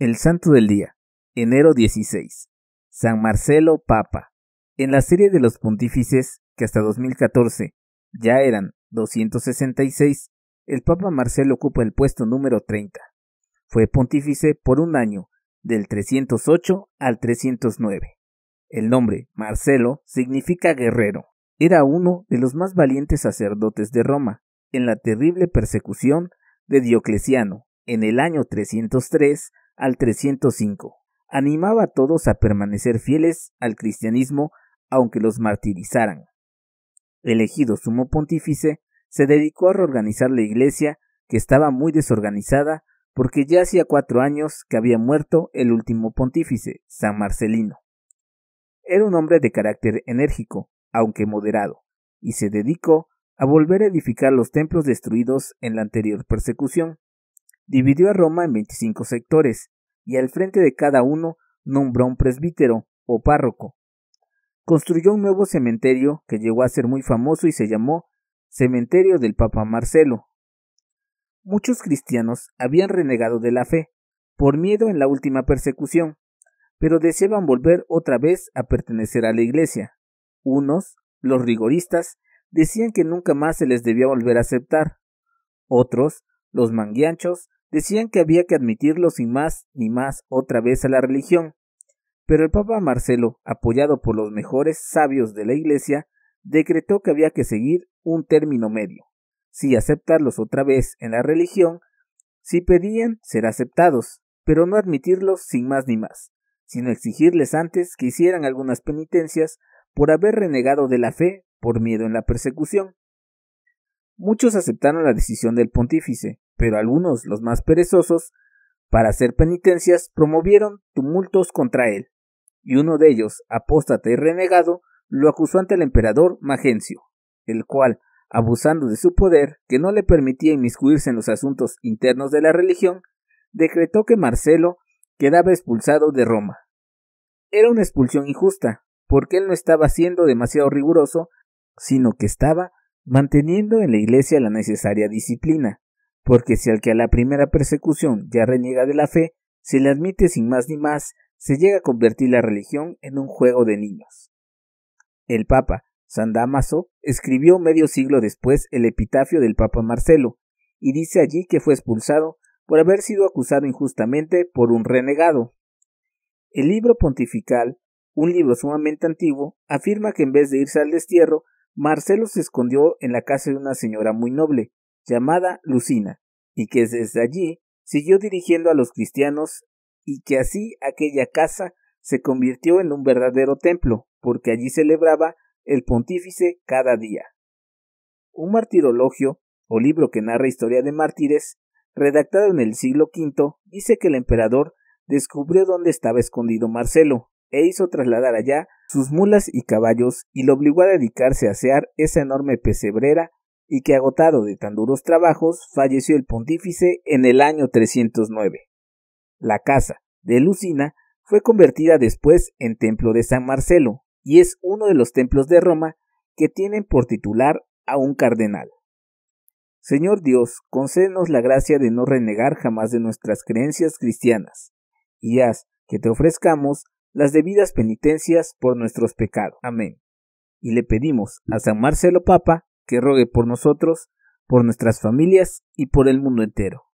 El Santo del Día, enero 16. San Marcelo Papa. En la serie de los pontífices, que hasta 2014 ya eran 266, el Papa Marcelo ocupa el puesto número 30. Fue pontífice por un año, del 308 al 309. El nombre Marcelo significa guerrero. Era uno de los más valientes sacerdotes de Roma, en la terrible persecución de Diocleciano, en el año 303 al 305. Animaba a todos a permanecer fieles al cristianismo aunque los martirizaran. Elegido sumo pontífice, se dedicó a reorganizar la iglesia que estaba muy desorganizada porque ya hacía cuatro años que había muerto el último pontífice, San Marcelino. Era un hombre de carácter enérgico, aunque moderado, y se dedicó a volver a edificar los templos destruidos en la anterior persecución. Dividió a Roma en 25 sectores y al frente de cada uno nombró un presbítero o párroco. Construyó un nuevo cementerio que llegó a ser muy famoso y se llamó Cementerio del Papa Marcelo. Muchos cristianos habían renegado de la fe por miedo en la última persecución, pero deseaban volver otra vez a pertenecer a la Iglesia. Unos, los rigoristas, decían que nunca más se les debía volver a aceptar. Otros, los manguianchos, decían que había que admitirlos sin más ni más otra vez a la religión. Pero el Papa Marcelo, apoyado por los mejores sabios de la Iglesia, decretó que había que seguir un término medio. Si aceptarlos otra vez en la religión, si pedían ser aceptados, pero no admitirlos sin más ni más, sino exigirles antes que hicieran algunas penitencias por haber renegado de la fe por miedo en la persecución. Muchos aceptaron la decisión del pontífice, pero algunos, los más perezosos, para hacer penitencias, promovieron tumultos contra él, y uno de ellos, apóstata y renegado, lo acusó ante el emperador Magencio, el cual, abusando de su poder, que no le permitía inmiscuirse en los asuntos internos de la religión, decretó que Marcelo quedaba expulsado de Roma. Era una expulsión injusta, porque él no estaba siendo demasiado riguroso, sino que estaba manteniendo en la Iglesia la necesaria disciplina, porque si al que a la primera persecución ya reniega de la fe, se le admite sin más ni más, se llega a convertir la religión en un juego de niños. El Papa, San Damaso, escribió medio siglo después el epitafio del Papa Marcelo, y dice allí que fue expulsado por haber sido acusado injustamente por un renegado. El libro pontifical, un libro sumamente antiguo, afirma que en vez de irse al destierro, Marcelo se escondió en la casa de una señora muy noble, llamada Lucina, y que desde allí siguió dirigiendo a los cristianos, y que así aquella casa se convirtió en un verdadero templo, porque allí celebraba el pontífice cada día. Un martirologio, o libro que narra historia de mártires, redactado en el siglo V, dice que el emperador descubrió dónde estaba escondido Marcelo, e hizo trasladar allá sus mulas y caballos y lo obligó a dedicarse a asear esa enorme pesebrera y que agotado de tan duros trabajos falleció el pontífice en el año 309. La casa de Lucina fue convertida después en templo de San Marcelo y es uno de los templos de Roma que tienen por titular a un cardenal. Señor Dios, concédenos la gracia de no renegar jamás de nuestras creencias cristianas, y haz que te ofrezcamos las debidas penitencias por nuestros pecados. Amén. Y le pedimos a San Marcelo Papa que rogue por nosotros, por nuestras familias y por el mundo entero.